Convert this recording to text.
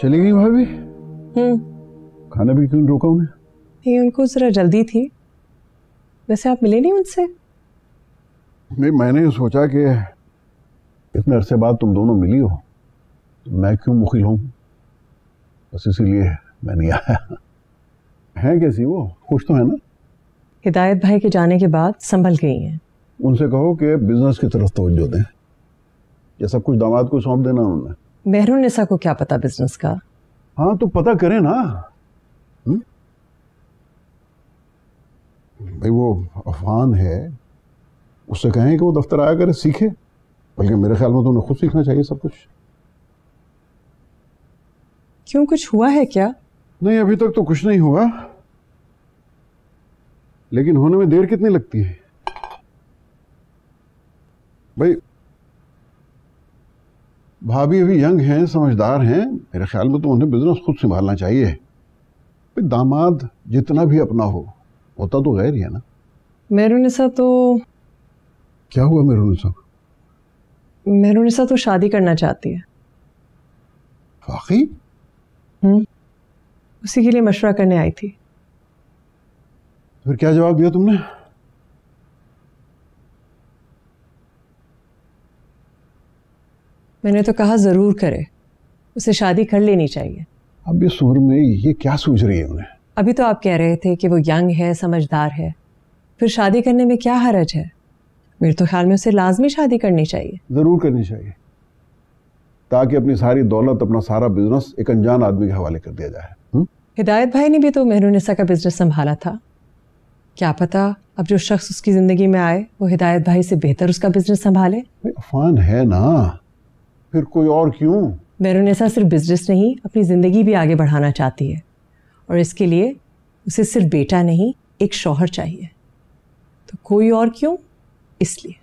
चली गई भाभी हम्म खाना भी क्यों रोका उन्हें नहीं उनको जरा जल्दी थी वैसे आप मिले नहीं उनसे नहीं मैंने सोचा कि इतने अरसे बाद तुम दोनों मिली हो तो मैं क्यों मुखिल हूँ बस इसीलिए मैं नहीं आया हैं कैसी वो खुश तो है ना हिदायत भाई के जाने के बाद संभल गई हैं उनसे कहो कि बिजनेस की तरफ तवज्जो दें ये सब कुछ दामाद को सौंप देना उन्होंने मेहरुनिसा को क्या पता बिजनेस का हाँ तो पता करें ना हम्म? भाई वो अफान है उससे कहें कि वो दफ्तर आया करे सीखे बल्कि मेरे ख्याल में तो उन्हें खुद सीखना चाहिए सब कुछ क्यों कुछ हुआ है क्या नहीं अभी तक तो कुछ नहीं हुआ लेकिन होने में देर कितनी लगती है भाई भाभी अभी यंग हैं समझदार हैं मेरे ख्याल में तो उन्हें बिज़नेस खुद संभालना चाहिए दामाद जितना भी अपना हो होता तो गैर ही है ना मेहरूनिसा तो क्या हुआ मेहरूनिसा मेहरूनिसा तो शादी करना चाहती है वाकई हम्म। उसी के लिए मशवरा करने आई थी तो फिर क्या जवाब दिया तुमने मैंने तो कहा ज़रूर करे उसे शादी कर लेनी चाहिए अब इस उम्र में ये क्या सूझ रही है उन्हें अभी तो आप कह रहे थे कि वो यंग है समझदार है फिर शादी करने में क्या हरज है मेरे तो ख्याल में उसे लाजमी शादी करनी चाहिए ज़रूर करनी चाहिए ताकि अपनी सारी दौलत अपना सारा बिजनेस एक अनजान आदमी के हवाले कर दिया जाए हिदायत भाई ने भी तो मेहरूनिसा का बिजनेस संभाला था क्या पता अब जो शख्स उसकी ज़िंदगी में आए वो हिदायत भाई से बेहतर उसका बिजनेस संभाले अफान है ना फिर कोई और क्यों वेरोनेसा सिर्फ बिजनेस नहीं अपनी ज़िंदगी भी आगे बढ़ाना चाहती है और इसके लिए उसे सिर्फ बेटा नहीं एक शौहर चाहिए तो कोई और क्यों इसलिए